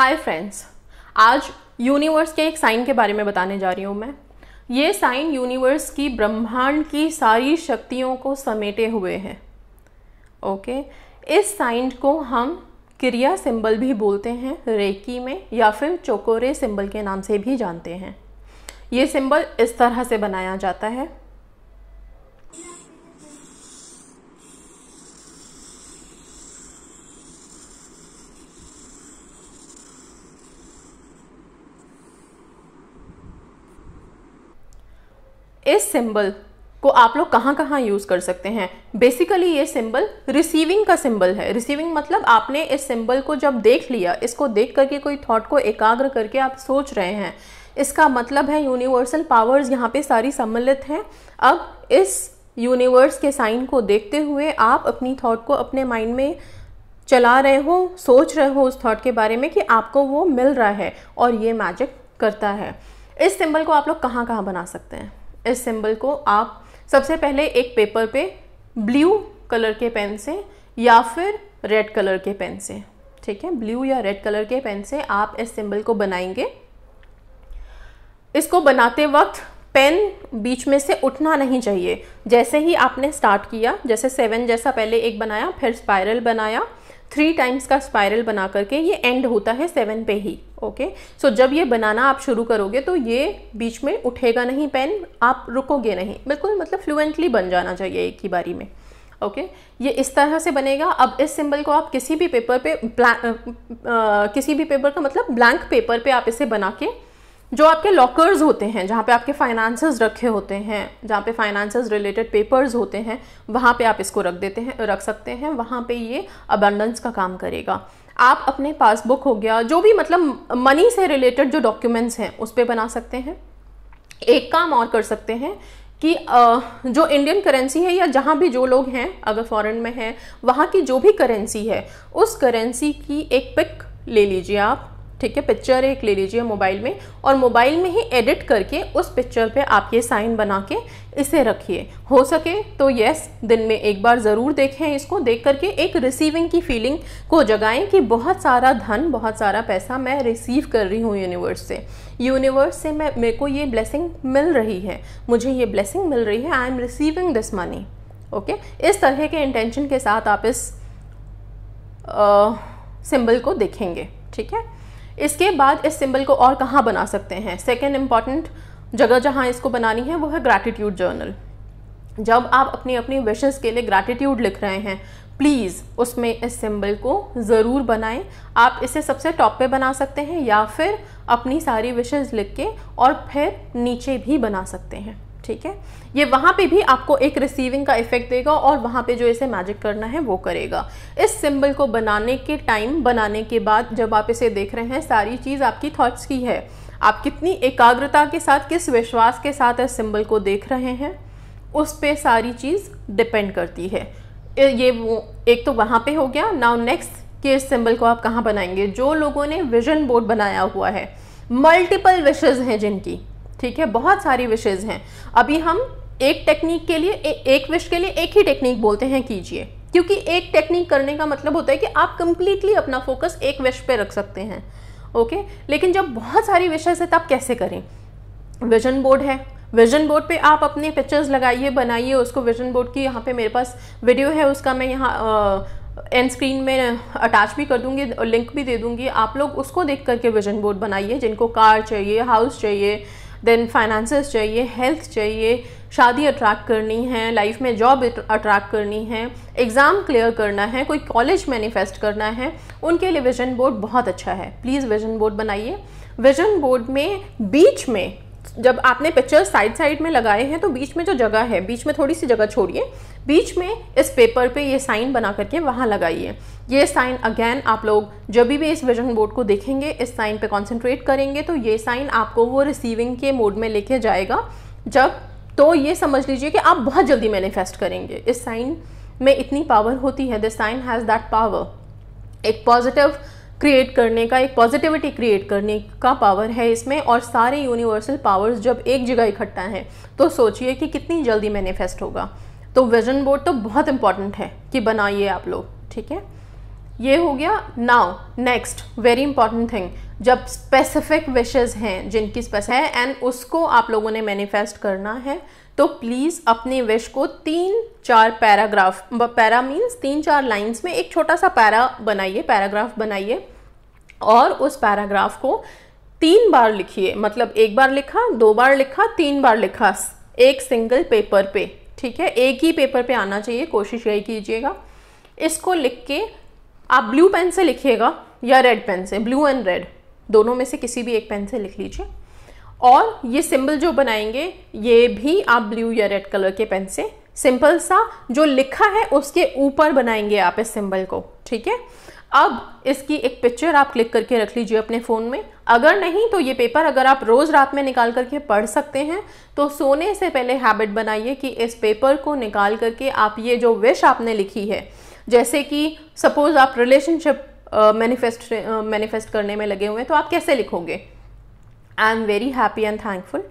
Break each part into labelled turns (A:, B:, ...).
A: Hi friends आज universe के एक साइन के बारे में बताने जा रही हूँ मैं ये साइन यूनिवर्स की ब्रह्मांड की सारी शक्तियों को समेटे हुए हैं ओके इस साइन को हम क्रिया सिंबल भी बोलते हैं रेकी में या फिर चोकोरे सिंबल के नाम से भी जानते हैं ये सिंबल इस तरह से बनाया जाता है इस सिंबल को आप लोग कहाँ कहाँ यूज़ कर सकते हैं बेसिकली ये सिंबल रिसीविंग का सिंबल है रिसीविंग मतलब आपने इस सिंबल को जब देख लिया इसको देख करके कोई थॉट को एकाग्र करके आप सोच रहे हैं इसका मतलब है यूनिवर्सल पावर्स यहाँ पे सारी सम्मिलित हैं अब इस यूनिवर्स के साइन को देखते हुए आप अपनी थॉट को अपने माइंड में चला रहे हो सोच रहे हो उस थॉट के बारे में कि आपको वो मिल रहा है और ये मैजिक करता है इस सिंबल को आप लोग कहाँ कहाँ बना सकते हैं इस सिंबल को आप सबसे पहले एक पेपर पे ब्लू कलर के पेन से या फिर रेड कलर के पेन से ठीक है ब्लू या रेड कलर के पेन से आप इस सिंबल को बनाएंगे इसको बनाते वक्त पेन बीच में से उठना नहीं चाहिए जैसे ही आपने स्टार्ट किया जैसे सेवन जैसा पहले एक बनाया फिर स्पाइरल बनाया थ्री टाइम्स का स्पायरल बना करके ये एंड होता है सेवन पे ही ओके okay? सो so, जब ये बनाना आप शुरू करोगे तो ये बीच में उठेगा नहीं पेन आप रुकोगे नहीं बिल्कुल मतलब फ्लुएंटली बन जाना चाहिए एक ही बारी में ओके okay? ये इस तरह से बनेगा अब इस सिंबल को आप किसी भी पेपर पे आ, आ, किसी भी पेपर का मतलब ब्लैंक पेपर पे आप इसे बना के जो आपके लॉकर्स होते हैं जहाँ पे आपके फाइनेंसेस रखे होते हैं जहाँ पे फाइनेंसेस रिलेटेड पेपर्स होते हैं वहाँ पे आप इसको रख देते हैं रख सकते हैं वहाँ पे ये अबंडेंस का काम करेगा आप अपने पासबुक हो गया जो भी मतलब मनी से रिलेटेड जो डॉक्यूमेंट्स हैं उस पर बना सकते हैं एक काम और कर सकते हैं कि जो इंडियन करेंसी है या जहाँ भी जो लोग हैं अगर फॉरेन में हैं वहाँ की जो भी करेंसी है उस करेंसी की एक पिक ले लीजिए आप ठीक है पिक्चर एक ले लीजिए मोबाइल में और मोबाइल में ही एडिट करके उस पिक्चर पे आप ये साइन बना के इसे रखिए हो सके तो यस दिन में एक बार ज़रूर देखें इसको देख करके एक रिसीविंग की फीलिंग को जगाएं कि बहुत सारा धन बहुत सारा पैसा मैं रिसीव कर रही हूँ यूनिवर्स से यूनिवर्स से मैं मेरे को ये ब्लेसिंग मिल रही है मुझे ये ब्लेसिंग मिल रही है I am receiving this money okay इस तरह के इंटेंशन के साथ आप इस सिंबल को देखेंगे ठीक है इसके बाद इस सिंबल को और कहाँ बना सकते हैं सेकेंड इम्पॉर्टेंट जगह जहाँ इसको बनानी है वो है ग्रैटिट्यूड जर्नल जब आप अपनी अपनी विशेष के लिए ग्रैटिट्यूड लिख रहे हैं प्लीज़ उसमें इस सिंबल को ज़रूर बनाएं आप इसे सबसे टॉप पे बना सकते हैं या फिर अपनी सारी विशेज़ लिख के और फिर नीचे भी बना सकते हैं ठीक है ये वहाँ पे भी आपको एक रिसीविंग का इफेक्ट देगा और वहाँ पे जो इसे मैजिक करना है वो करेगा इस सिंबल को बनाने के टाइम बनाने के बाद जब आप इसे देख रहे हैं सारी चीज़ आपकी थॉट्स की है आप कितनी एकाग्रता के साथ किस विश्वास के साथ इस सिंबल को देख रहे हैं उस पर सारी चीज़ डिपेंड करती है ये वो एक तो वहाँ पर हो गया नाउ नेक्स्ट कि इस सिंबल को आप कहाँ बनाएंगे जो लोगों ने विजन बोर्ड बनाया हुआ है मल्टीपल विशेज़ हैं जिनकी ठीक है बहुत सारी विशेज़ हैं अभी हम एक टेक्निक के लिए ए, एक विश के लिए एक ही टेक्निक बोलते हैं कीजिए क्योंकि एक टेक्निक करने का मतलब होता है कि आप कंप्लीटली अपना फोकस एक विश पे रख सकते हैं ओके लेकिन जब बहुत सारी विशेज़ है तब कैसे करें विजन बोर्ड है विजन बोर्ड पे आप अपने पिक्चर्स लगाइए बनाइए उसको विजन बोर्ड की यहाँ पे मेरे पास वीडियो है उसका मैं यहाँ एंड स्क्रीन में अटैच भी कर दूंगी और लिंक भी दे दूंगी आप लोग उसको देख करके विजन बोर्ड बनाइए जिनको कार चाहिए हाउस चाहिए देन फाइनेंसेस चाहिए हेल्थ चाहिए शादी अट्रैक्ट करनी है लाइफ में जॉब अट्रैक्ट करनी है एग्ज़ाम क्लियर करना है कोई कॉलेज मैनिफेस्ट करना है उनके लिए विजन बोर्ड बहुत अच्छा है प्लीज़ विजन बोर्ड बनाइए विजन बोर्ड में बीच में जब आपने पिक्चर्स साइड साइड में लगाए हैं तो बीच में जो जगह है बीच में थोड़ी सी जगह छोड़िए बीच में इस पेपर पे ये साइन बना करके वहाँ लगाइए ये साइन अगेन आप लोग जब भी इस विजन बोर्ड को देखेंगे इस साइन पे कंसंट्रेट करेंगे तो ये साइन आपको वो रिसीविंग के मोड में लेके जाएगा जब तो ये समझ लीजिए कि आप बहुत जल्दी मैनिफेस्ट करेंगे इस साइन में इतनी पावर होती है this sign has that power एक पॉजिटिव क्रिएट करने का एक पॉजिटिविटी क्रिएट करने का पावर है इसमें और सारे यूनिवर्सल पावर्स जब एक जगह इकट्ठा हैं तो सोचिए कि कितनी जल्दी मैनिफेस्ट होगा तो विजन बोर्ड तो बहुत इंपॉर्टेंट है कि बनाइए आप लोग ठीक है ये हो गया now next very important thing जब स्पेसिफिक विशेज़ हैं जिनकी स्पेस है एंड उसको आप लोगों ने मैनिफेस्ट करना है तो प्लीज़ अपनी विश को तीन चार पैराग्राफ पैरा मीन्स तीन चार लाइंस में एक छोटा सा पैरा बनाइए पैराग्राफ बनाइए और उस पैराग्राफ को तीन बार लिखिए मतलब एक बार लिखा दो बार लिखा तीन बार लिखा एक सिंगल पेपर पे ठीक है एक ही पेपर पे आना चाहिए कोशिश यही कीजिएगा इसको लिख के आप ब्लू पेन से लिखिएगा या रेड पेन से ब्लू एंड रेड दोनों में से किसी भी एक पेन से लिख लीजिए और ये सिंबल जो बनाएंगे ये भी आप ब्लू या रेड कलर के पेन से सिंपल सा जो लिखा है उसके ऊपर बनाएंगे आप इस सिंबल को ठीक है अब इसकी एक पिक्चर आप क्लिक करके रख लीजिए अपने फ़ोन में अगर नहीं तो ये पेपर अगर आप रोज़ रात में निकाल करके पढ़ सकते हैं तो सोने से पहले हैबिट बनाइए कि इस पेपर को निकाल करके आप ये जो विश आपने लिखी है जैसे कि सपोज़ आप रिलेशनशिप मैनिफेस्ट मैनिफेस्ट करने में लगे हुए हैं तो आप कैसे लिखोगे I am very happy and thankful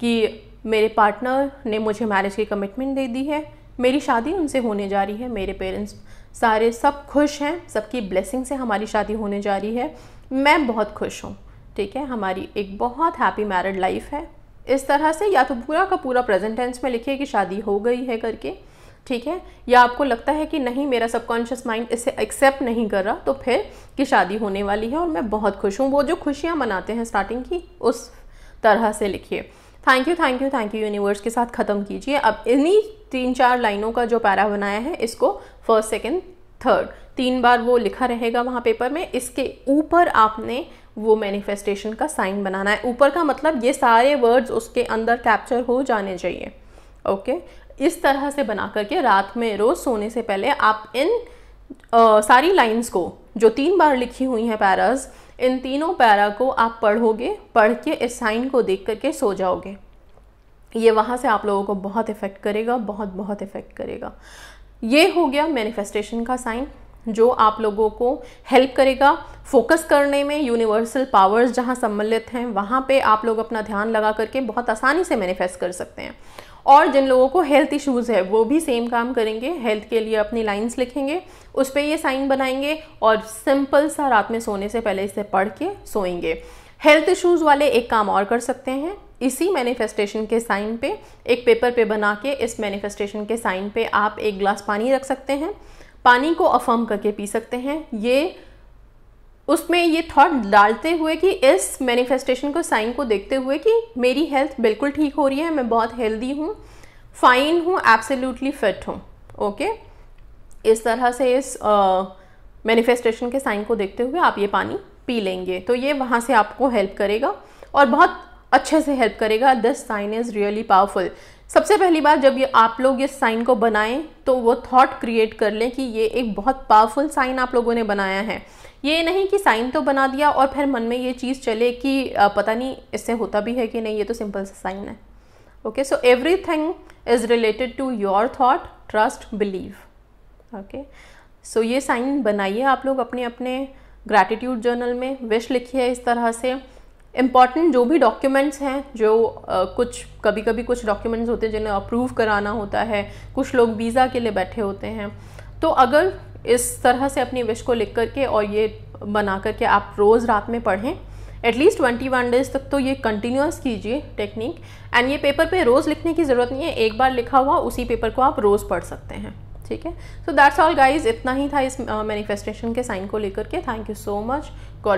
A: कि मेरे पार्टनर ने मुझे मैरिज की कमिटमेंट दे दी है मेरी शादी उनसे होने जा रही है मेरे पेरेंट्स सारे सब खुश हैं सबकी ब्लेसिंग से हमारी शादी होने जा रही है मैं बहुत खुश हूँ ठीक है हमारी एक बहुत हैप्पी मैरिड लाइफ है इस तरह से या तो पूरा का पूरा प्रेजेंट टेंस में लिखिए कि शादी हो गई है करके ठीक है या आपको लगता है कि नहीं मेरा सबकॉन्शियस माइंड इसे एक्सेप्ट नहीं कर रहा तो फिर कि शादी होने वाली है और मैं बहुत खुश हूँ वो जो खुशियाँ मनाते हैं स्टार्टिंग की उस तरह से लिखिए thank you thank you thank you universe के साथ ख़त्म कीजिए अब इन्हीं तीन चार लाइनों का जो पैरा बनाया है इसको फर्स्ट सेकेंड थर्ड तीन बार वो लिखा रहेगा वहाँ पेपर में इसके ऊपर आपने वो मैनिफेस्टेशन का साइन बनाना है ऊपर का मतलब ये सारे वर्ड्स उसके अंदर कैप्चर हो जाने चाहिए ओके okay? इस तरह से बना करके रात में रोज़ सोने से पहले आप इन आ, सारी लाइंस को जो तीन बार लिखी हुई हैं पैराज इन तीनों पैरा को आप पढ़ोगे पढ़ के इस साइन को देख करके सो जाओगे ये वहाँ से आप लोगों को बहुत इफ़ेक्ट करेगा बहुत बहुत इफ़ेक्ट करेगा ये हो गया मैनिफेस्टेशन का साइन जो आप लोगों को हेल्प करेगा फोकस करने में यूनिवर्सल पावर्स जहाँ सम्मिलित हैं वहाँ पे आप लोग अपना ध्यान लगा करके बहुत आसानी से मैनिफेस्ट कर सकते हैं और जिन लोगों को हेल्थ इश्यूज़ है वो भी सेम काम करेंगे हेल्थ के लिए अपनी लाइंस लिखेंगे उस पर ये साइन बनाएंगे और सिंपल सा रात में सोने से पहले इसे पढ़ के सोएंगे हेल्थ इश्यूज़ वाले एक काम और कर सकते हैं इसी मैनिफेस्टेशन के साइन पे एक पेपर पे बना के इस मैनिफेस्टेशन के साइन पे आप एक ग्लास पानी रख सकते हैं पानी को अफर्म करके पी सकते हैं ये उसमें ये थॉट डालते हुए कि इस मैनिफेस्टेशन को साइन को देखते हुए कि मेरी हेल्थ बिल्कुल ठीक हो रही है मैं बहुत हेल्दी हूँ फाइन हूँ एब्सोल्युटली फिट हूँ ओके इस तरह से इस मैनिफेस्टेशन के साइन को देखते हुए आप ये पानी पी लेंगे तो ये वहाँ से आपको हेल्प करेगा और बहुत अच्छे से हेल्प करेगा this sign is really powerful सबसे पहली बात जब ये आप लोग ये साइन को बनाएं तो वो थॉट क्रिएट कर लें कि ये एक बहुत पावरफुल साइन आप लोगों ने बनाया है ये नहीं कि साइन तो बना दिया और फिर मन में ये चीज़ चले कि पता नहीं इससे होता भी है कि नहीं ये तो सिंपल सा साइन है okay so everything is related to your thought trust believe okay so ये साइन बनाइए आप लोग अपने अपने ग्रैटिट्यूड जर्नल में विश लिखिए इस तरह से इम्पॉर्टेंट जो भी डॉक्यूमेंट्स हैं जो आ, कुछ कभी कभी कुछ डॉक्यूमेंट्स होते हैं जिन्हें अप्रूव कराना होता है कुछ लोग वीज़ा के लिए बैठे होते हैं तो अगर इस तरह से अपनी विश को लिख करके और ये बना करके आप रोज़ रात में पढ़ें एटलीस्ट ट्वेंटी वन डेज तक तो ये कंटिन्यूस कीजिए टेक्निक एंड ये पेपर पे रोज़ लिखने की ज़रूरत नहीं है एक बार लिखा हुआ उसी पेपर को आप रोज़ पढ़ सकते हैं ठीक है सो दैट्स ऑल गाइज इतना ही था इस मैनिफेस्टेशन uh, के साइन को लेकर के thank you so much God